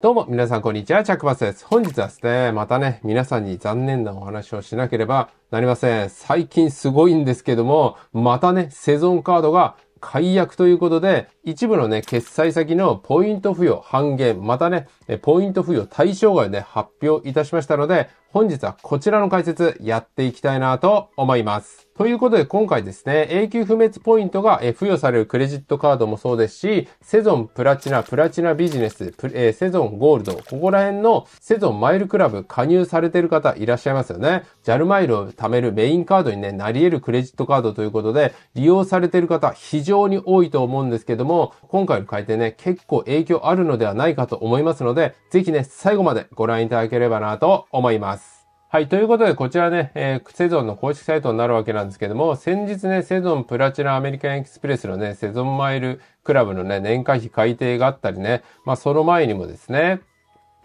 どうも、皆さん、こんにちは。チャックバスです。本日はですね、またね、皆さんに残念なお話をしなければなりません。最近すごいんですけども、またね、セゾンカードが解約ということで、一部のね、決済先のポイント付与半減、またね、ポイント付与対象外で発表いたしましたので、本日はこちらの解説やっていきたいなと思います。ということで今回ですね、永久不滅ポイントが付与されるクレジットカードもそうですし、セゾンプラチナ、プラチナビジネス、えー、セゾンゴールド、ここら辺のセゾンマイルクラブ加入されてる方いらっしゃいますよね。JAL マイルを貯めるメインカードにね、なり得るクレジットカードということで、利用されてる方非常に多いと思うんですけども、今回の改定ね、結構影響あるのではないかと思いますので、ぜひね、最後までご覧いただければなと思います。はい。ということで、こちらね、えー、セゾンの公式サイトになるわけなんですけども、先日ね、セゾンプラチナアメリカンエキスプレスのね、セゾンマイルクラブのね、年会費改定があったりね、まあ、その前にもですね、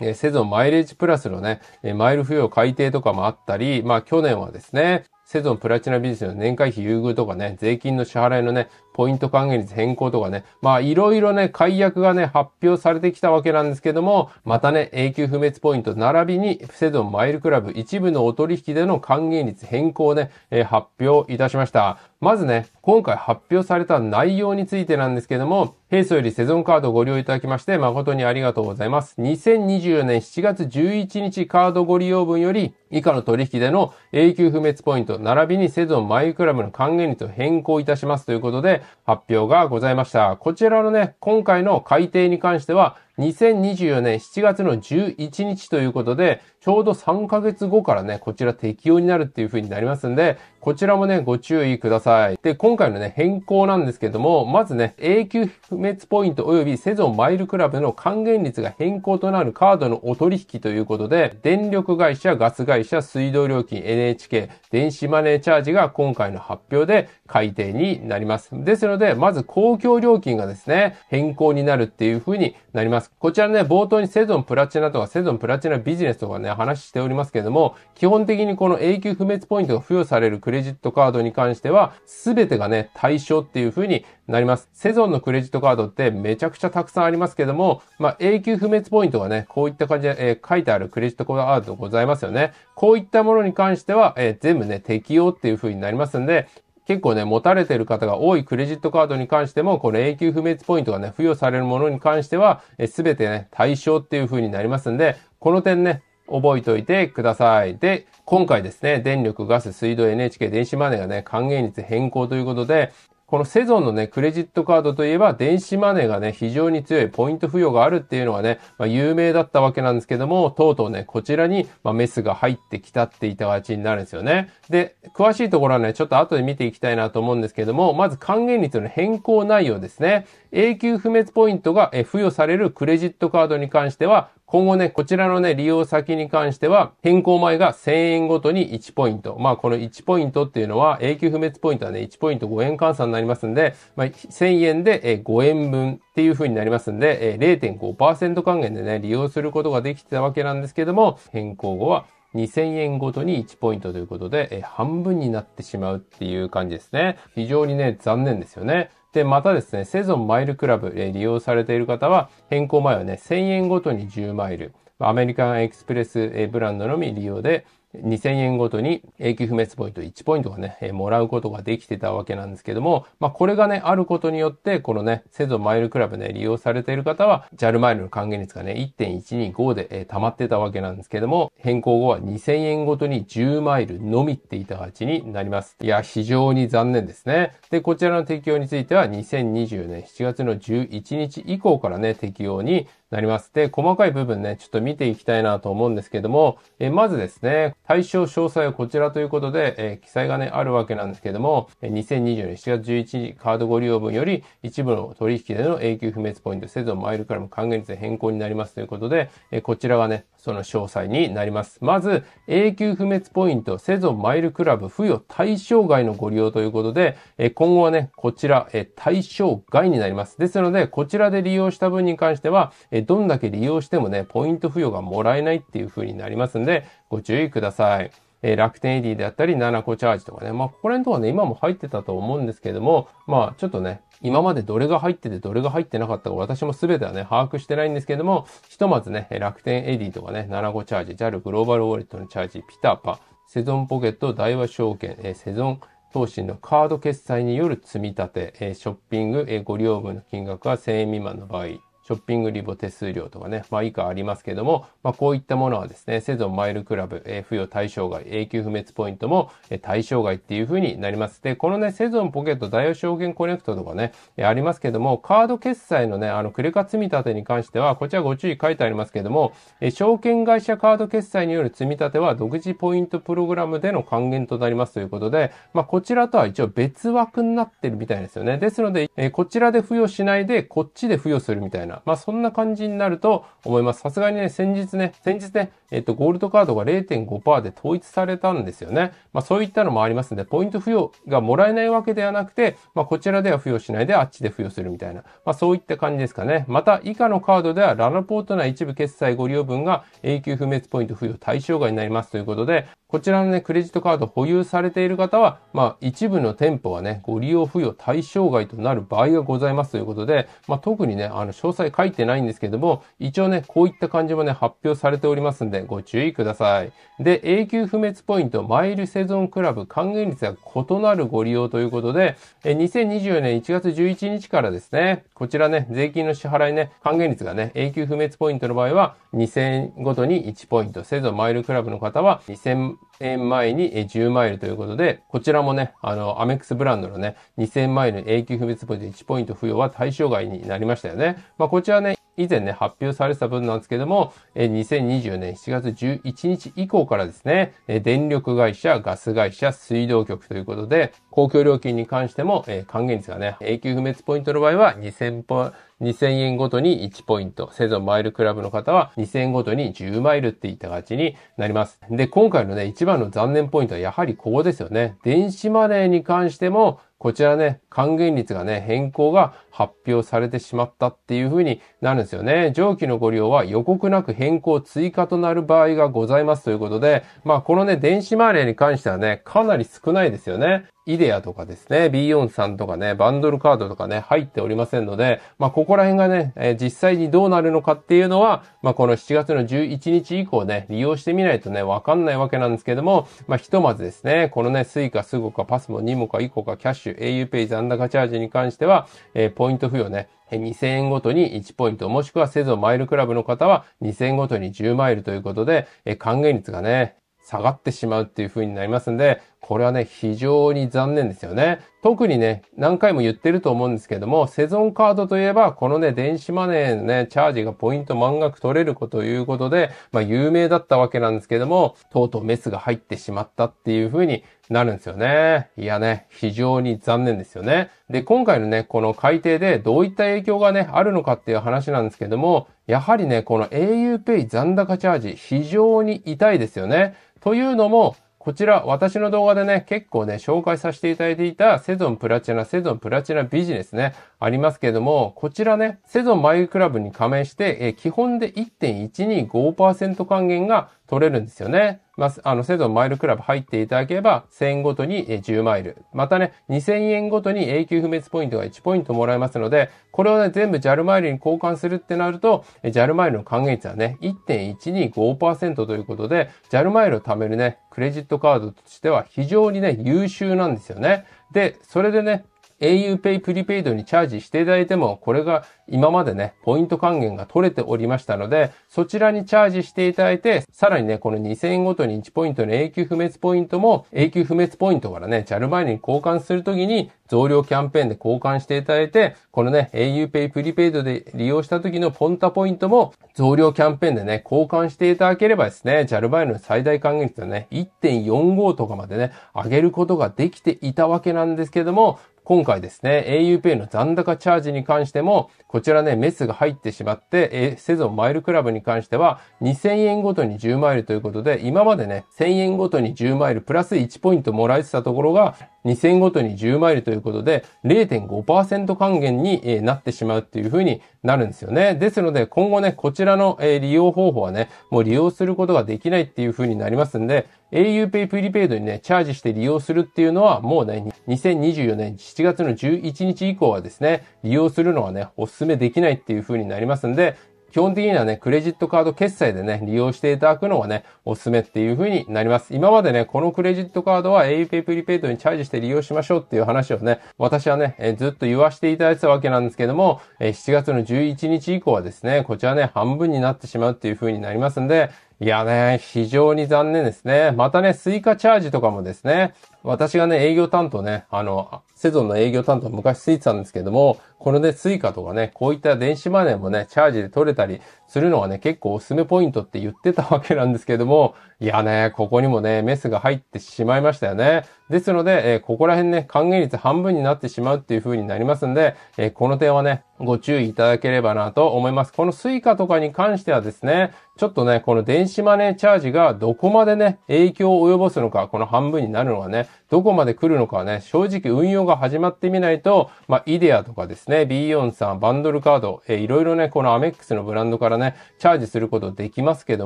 えー、セゾンマイレージプラスのね、マイル付与改定とかもあったり、まあ、去年はですね、セゾンプラチナビジネスの年会費優遇とかね、税金の支払いのね、ポイント還元率変更とかね、まあいろいろね、解約がね、発表されてきたわけなんですけども、またね、永久不滅ポイント並びに、プセドンマイルクラブ一部のお取引での還元率変更ね、えー、発表いたしました。まずね、今回発表された内容についてなんですけども、平素よりセゾンカードをご利用いただきまして誠にありがとうございます。2024年7月11日カードご利用分より、以下の取引での永久不滅ポイント、並びにセゾンマイルクラブの還元率を変更いたしますということで、発表がございました。こちらのね、今回の改定に関しては、2024年7月の11日ということで、ちょうど3ヶ月後からね、こちら適用になるっていう風になりますんで、こちらもね、ご注意ください。で、今回のね、変更なんですけども、まずね、永久不滅ポイント及びセゾンマイルクラブの還元率が変更となるカードのお取引ということで、電力会社、ガス会社、水道料金、NHK、電子マネーチャージが今回の発表で改定になります。ですので、まず公共料金がですね、変更になるっていう風になります。こちらね、冒頭にセゾンプラチナとかセゾンプラチナビジネスとかね、話しておりますけれども、基本的にこの永久不滅ポイントが付与されるクレジットカードに関しては、すべてがね、対象っていう風になります。セゾンのクレジットカードってめちゃくちゃたくさんありますけども、まあ、永久不滅ポイントがね、こういった感じで、えー、書いてあるクレジットカードございますよね。こういったものに関しては、えー、全部ね、適用っていう風になりますんで、結構ね、持たれてる方が多いクレジットカードに関しても、この永久不滅ポイントがね、付与されるものに関しては、すべてね、対象っていう風になりますんで、この点ね、覚えておいてください。で、今回ですね、電力、ガス、水道、NHK、電子マネーがね、還元率変更ということで、このセゾンのね、クレジットカードといえば、電子マネーがね、非常に強いポイント付与があるっていうのがね、まあ、有名だったわけなんですけども、とうとうね、こちらに、まあ、メスが入ってきたっていた形になるんですよね。で、詳しいところはね、ちょっと後で見ていきたいなと思うんですけども、まず還元率の変更内容ですね。永久不滅ポイントが付与されるクレジットカードに関しては、今後ね、こちらのね、利用先に関しては、変更前が1000円ごとに1ポイント。まあ、この1ポイントっていうのは、永久不滅ポイントはね、1ポイント5円換算になりますんで、まあ、1000円で5円分っていう風になりますんで、0.5%還元でね、利用することができてたわけなんですけども、変更後は2000円ごとに1ポイントということで、え半分になってしまうっていう感じですね。非常にね、残念ですよね。で、またですね、セゾンマイルクラブ、え利用されている方は、変更前はね、1000円ごとに10マイル、アメリカンエクスプレス、えブランドのみ利用で、2000円ごとに永久不滅ポイント1ポイントがね、えー、もらうことができてたわけなんですけども、まあこれがね、あることによって、このね、セゾマイルクラブね、利用されている方は、JAL マイルの還元率がね、1.125で、えー、溜まってたわけなんですけども、変更後は2000円ごとに10マイルのみっていた形になります。いや、非常に残念ですね。で、こちらの適用については、2020年7月の11日以降からね、適用になります。で、細かい部分ね、ちょっと見ていきたいなと思うんですけども、えまずですね、対象詳細はこちらということで、え記載がね、あるわけなんですけども、2024年7月11日カードご利用分より一部の取引での永久不滅ポイント、セゾンマイルからも還元率変更になりますということで、えこちらがね、その詳細になります。まず、永久不滅ポイント、セゾンマイルクラブ付与対象外のご利用ということで、え今後はね、こちら、え対象外になります。ですので、こちらで利用した分に関しては、えどんだけ利用してもね、ポイント付与がもらえないっていう風になりますんで、ご注意ください。え楽天エディであったり、ナナコチャージとかね。まあ、ここら辺とかね、今も入ってたと思うんですけども、まあ、ちょっとね、今までどれが入っててどれが入ってなかったか私も全てはね、把握してないんですけども、ひとまずね、楽天エディとかね、75チャージ、JAL グローバルウォレットのチャージ、ピタパ、セゾンポケット、大和証券、えセゾン投資のカード決済による積み立て、えショッピング、えご利用分の金額は1000円未満の場合、ショッピングリボ手数料とかね、まあ以下ありますけども、まあこういったものはですね、セゾンマイルクラブ、えー、付与対象外、永久不滅ポイントも、えー、対象外っていう風になります。で、このね、セゾンポケット代用証券コネクトとかね、えー、ありますけども、カード決済のね、あの、クレカ積立に関しては、こちらご注意書いてありますけども、えー、証券会社カード決済による積立は独自ポイントプログラムでの還元となりますということで、まあこちらとは一応別枠になってるみたいですよね。ですので、えー、こちらで付与しないで、こっちで付与するみたいなな、まあそんな感じになると思います。さすがにね、先日ね、先日ね、えっと、ゴールドカードが0.5%で統一されたんですよね。まあそういったのもありますんで、ポイント付与がもらえないわけではなくて、まあこちらでは付与しないであっちで付与するみたいな、まあそういった感じですかね。また以下のカードではララポート内一部決済ご利用分が永久不滅ポイント付与対象外になりますということで、こちらのね、クレジットカード保有されている方は、まあ一部の店舗はね、ご利用付与対象外となる場合がございますということで、まあ特にね、あの詳細さ書いてないんですけども、一応ね、こういった感じもね、発表されておりますんで、ご注意ください。で、永久不滅ポイント、マイルセゾンクラブ、還元率が異なるご利用ということで、2024年1月11日からですね、こちらね、税金の支払いね、還元率がね、永久不滅ポイントの場合は、2000ごとに1ポイント、セゾンマイルクラブの方は2000 2000マイルに10マイルということで、こちらもね、あの、アメックスブランドのね、2000マイル永久不滅ポイント1ポイント付与は対象外になりましたよね。まあ、こちらね、以前ね、発表されてた分なんですけども、2020年7月11日以降からですね、電力会社、ガス会社、水道局ということで、公共料金に関しても、還元率がね、永久不滅ポイントの場合は2000ポ、2000円ごとに1ポイント。セゾンマイルクラブの方は2000円ごとに10マイルっていった形になります。で、今回のね、一番の残念ポイントはやはりここですよね。電子マネーに関しても、こちらね、還元率がね、変更が発表されてしまったっていう風になるんですよね。上記のご利用は予告なく変更追加となる場合がございますということで、まあこのね、電子マネーに関してはね、かなり少ないですよね。イデアとかですね、b 4んとかね、バンドルカードとかね、入っておりませんので、まあ、ここら辺がね、えー、実際にどうなるのかっていうのは、まあ、この7月の11日以降ね、利用してみないとね、わかんないわけなんですけども、まあ、ひとまずですね、このね、スイカ、スゴか、パスモ、ニモか、イコか、キャッシュ、a u ペイ、残高チャージに関しては、えー、ポイント付与ね、2000円ごとに1ポイント、もしくはセゾマイルクラブの方は2000円ごとに10マイルということで、還元率がね、下がってしまうっていう風になりますんで、これはね、非常に残念ですよね。特にね、何回も言ってると思うんですけども、セゾンカードといえば、このね、電子マネーのね、チャージがポイント満額取れることということで、まあ、有名だったわけなんですけども、とうとうメスが入ってしまったっていう風になるんですよね。いやね、非常に残念ですよね。で、今回のね、この改定でどういった影響がね、あるのかっていう話なんですけども、やはりね、この auPay 残高チャージ、非常に痛いですよね。というのも、こちら、私の動画でね、結構ね、紹介させていただいていた、セゾンプラチナ、セゾンプラチナビジネスね、ありますけれども、こちらね、セゾンマイクラブに加盟して、え基本で1.125%還元が取れるんですよね。まあ、あの、セゾンマイルクラブ入っていただければ、1000円ごとに10マイル。またね、2000円ごとに永久不滅ポイントが1ポイントもらえますので、これをね、全部 JAL マイルに交換するってなると、JAL マイルの還元率はね、1.125%ということで、JAL マイルを貯めるね、クレジットカードとしては非常にね、優秀なんですよね。で、それでね、auPay プリペイドにチャージしていただいても、これが今までね、ポイント還元が取れておりましたので、そちらにチャージしていただいて、さらにね、この2000円ごとに1ポイントの永久不滅ポイントも、永久不滅ポイントからね、JAL マイルに交換するときに、増量キャンペーンで交換していただいて、このね、auPay プリペイドで利用した時のポンタポイントも、増量キャンペーンでね、交換していただければですね、JAL マイルの最大還元率はね、1.45とかまでね、上げることができていたわけなんですけども、今回ですね、auPay の残高チャージに関しても、こちらね、メスが入ってしまって、えセゾンマイルクラブに関しては、2000円ごとに10マイルということで、今までね、1000円ごとに10マイルプラス1ポイントもらえてたところが、2000ごとに10マイルということで、0.5%還元になってしまうっていうふうになるんですよね。ですので、今後ね、こちらの利用方法はね、もう利用することができないっていうふうになりますんで、auPay プリペイドにね、チャージして利用するっていうのは、もうね、2024年7月の11日以降はですね、利用するのはね、お勧めできないっていうふうになりますんで、基本的にはね、クレジットカード決済でね、利用していただくのがね、おすすめっていう風になります。今までね、このクレジットカードは AUPay プリペイドにチャージして利用しましょうっていう話をね、私はね、えずっと言わせていただいてたわけなんですけども、え7月の11日以降はですね、こちらね、半分になってしまうっていう風になりますんで、いやね、非常に残念ですね。またね、スイカチャージとかもですね、私がね、営業担当ね、あの、セゾンの営業担当昔ついてたんですけども、これでスイカとかね、こういった電子マネーもね、チャージで取れたりするのがね、結構おすすめポイントって言ってたわけなんですけども、いやね、ここにもね、メスが入ってしまいましたよね。ですので、えー、ここら辺ね、還元率半分になってしまうっていう風になりますんで、えー、この点はね、ご注意いただければなと思います。このスイカとかに関してはですね、ちょっとね、この電子マネーチャージがどこまでね、影響を及ぼすのか、この半分になるのはね、どこまで来るのかはね、正直運用が始まってみないと、まあ、イデアとかですね、ビーヨンさん、バンドルカード、えいろいろね、このアメックスのブランドからね、チャージすることできますけど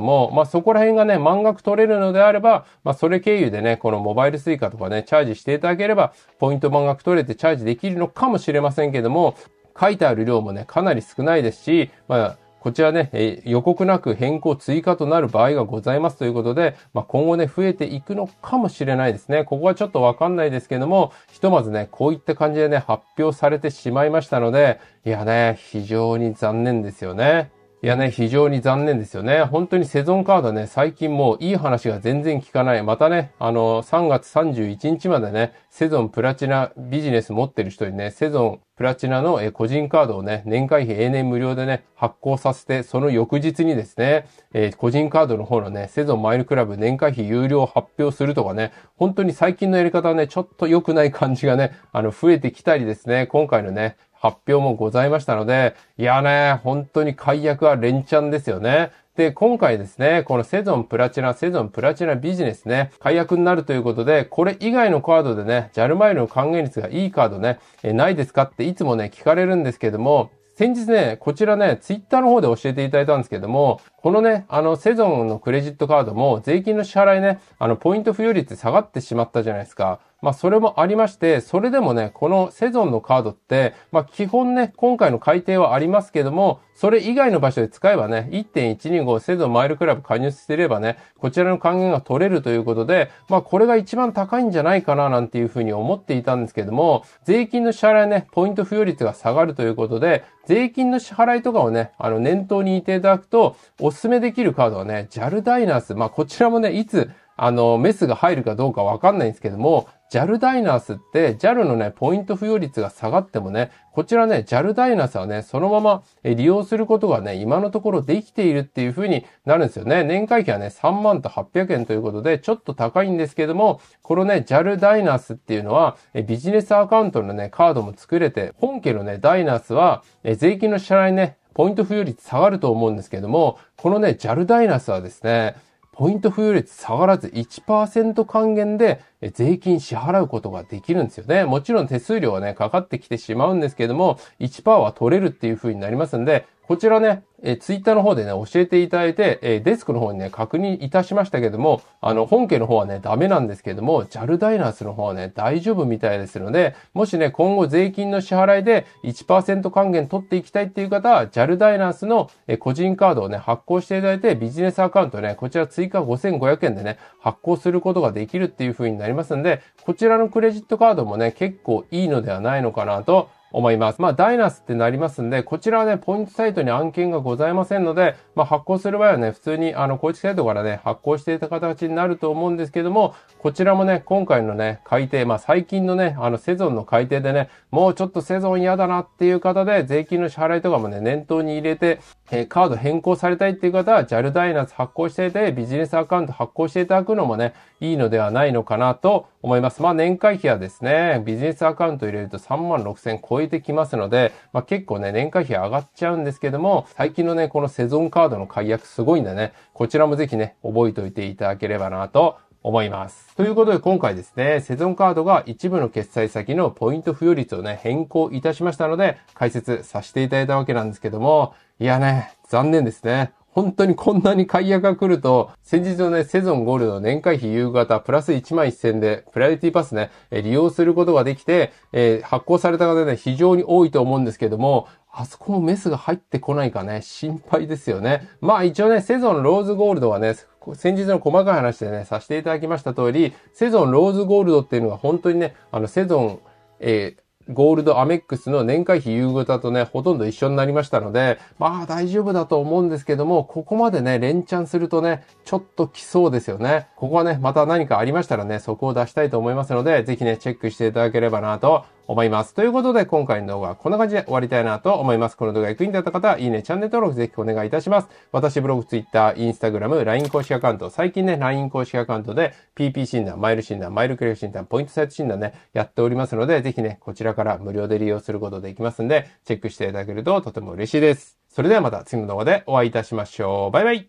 も、まあ、そこら辺がね、満額取れるのであれば、まあ、それ経由でね、このモバイル suica とかね、チャージしていただければ、ポイント満額取れてチャージできるのかもしれませんけども、書いてある量もね、かなり少ないですし、まあ、こちらね、えー、予告なく変更追加となる場合がございますということで、まあ、今後ね、増えていくのかもしれないですね。ここはちょっとわかんないですけども、ひとまずね、こういった感じでね、発表されてしまいましたので、いやね、非常に残念ですよね。いやね、非常に残念ですよね。本当にセゾンカードね、最近もういい話が全然聞かない。またね、あの、3月31日までね、セゾンプラチナビジネス持ってる人にね、セゾンプラチナの個人カードをね、年会費永年無料でね、発行させて、その翌日にですね、えー、個人カードの方のね、セゾンマイルクラブ年会費有料発表するとかね、本当に最近のやり方はね、ちょっと良くない感じがね、あの、増えてきたりですね、今回のね、発表もございましたので、いやね、本当に解約は連チャンですよね。で、今回ですね、このセゾンプラチナ、セゾンプラチナビジネスね、解約になるということで、これ以外のカードでね、ジャルマイルの還元率がいいカードね、えないですかっていつもね、聞かれるんですけども、先日ね、こちらね、ツイッターの方で教えていただいたんですけども、このね、あの、セゾンのクレジットカードも税金の支払いね、あの、ポイント付与率下がってしまったじゃないですか。まあ、それもありまして、それでもね、このセゾンのカードって、まあ、基本ね、今回の改定はありますけども、それ以外の場所で使えばね、1.125セゾンマイルクラブ加入していればね、こちらの還元が取れるということで、まあ、これが一番高いんじゃないかな、なんていうふうに思っていたんですけども、税金の支払いね、ポイント付与率が下がるということで、税金の支払いとかをね、あの、念頭にいていただくと、おすすめできるカードはね、JAL ダイナース、まあ、こちらもね、いつ、あの、メスが入るかどうかわかんないんですけども、JAL ダイナースって JAL のね、ポイント付与率が下がってもね、こちらね、JAL ダイナースはね、そのまま利用することがね、今のところできているっていう風になるんですよね。年会費はね、3万と800円ということで、ちょっと高いんですけども、このね、JAL ダイナースっていうのは、ビジネスアカウントのね、カードも作れて、本家のね、ダイナースは、税金の支払いね、ポイント付与率下がると思うんですけども、このね、JAL ダイナースはですね、ポイント付与率下がらず1%還元で税金支払うことができるんですよね。もちろん手数料はね、かかってきてしまうんですけども、1%は取れるっていう風になりますんで、こちらね、えー、ツイッターの方でね、教えていただいて、えー、デスクの方にね、確認いたしましたけども、あの、本家の方はね、ダメなんですけども、JAL ダイナースの方はね、大丈夫みたいですので、もしね、今後税金の支払いで1%還元取っていきたいっていう方は、JAL ダイナースの、えー、個人カードをね、発行していただいて、ビジネスアカウントね、こちら追加5500円でね、発行することができるっていう風になりますんで、こちらのクレジットカードもね、結構いいのではないのかなと、思います。まあ、ダイナスってなりますんで、こちらはね、ポイントサイトに案件がございませんので、まあ、発行する場合はね、普通に、あの、公式サイトからね、発行していた形になると思うんですけども、こちらもね、今回のね、改定、まあ、最近のね、あの、セゾンの改定でね、もうちょっとセゾン嫌だなっていう方で、税金の支払いとかもね、念頭に入れて、えー、カード変更されたいっていう方は、JAL ダイナス発行していて、ビジネスアカウント発行していただくのもね、いいのではないのかなと思います。まあ年会費はですね、ビジネスアカウント入れると3万6000超えてきますので、まあ結構ね、年会費上がっちゃうんですけども、最近のね、このセゾンカードの解約すごいんでね、こちらもぜひね、覚えておいていただければなと思います。ということで今回ですね、セゾンカードが一部の決済先のポイント付与率をね、変更いたしましたので、解説させていただいたわけなんですけども、いやね、残念ですね。本当にこんなに解約が来ると、先日のね、セゾンゴールド年会費夕方、プラス1万1000で、プライオリティパスね、利用することができて、えー、発行された方ね、非常に多いと思うんですけども、あそこもメスが入ってこないかね、心配ですよね。まあ一応ね、セゾンローズゴールドはね、先日の細かい話でね、させていただきました通り、セゾンローズゴールドっていうのは本当にね、あの、セゾン、えーゴールドアメックスの年会費優遇だとね、ほとんど一緒になりましたので、まあ大丈夫だと思うんですけども、ここまでね、連チャンするとね、ちょっと来そうですよね。ここはね、また何かありましたらね、そこを出したいと思いますので、ぜひね、チェックしていただければなと思います。ということで、今回の動画はこんな感じで終わりたいなと思います。この動画が役に立った方は、いいね、チャンネル登録ぜひお願いいたします。私、ブログ、ツイッター、インスタグラム、LINE 公式アカウント、最近ね、LINE 公式アカウントで PP 診断、マイル診断、マイルクレフ診断、ポイントサイト診断ね、やっておりますので、ぜひね、こちらから無料で利用することできますんで、チェックしていただけるととても嬉しいです。それではまた次の動画でお会いいたしましょう。バイバイ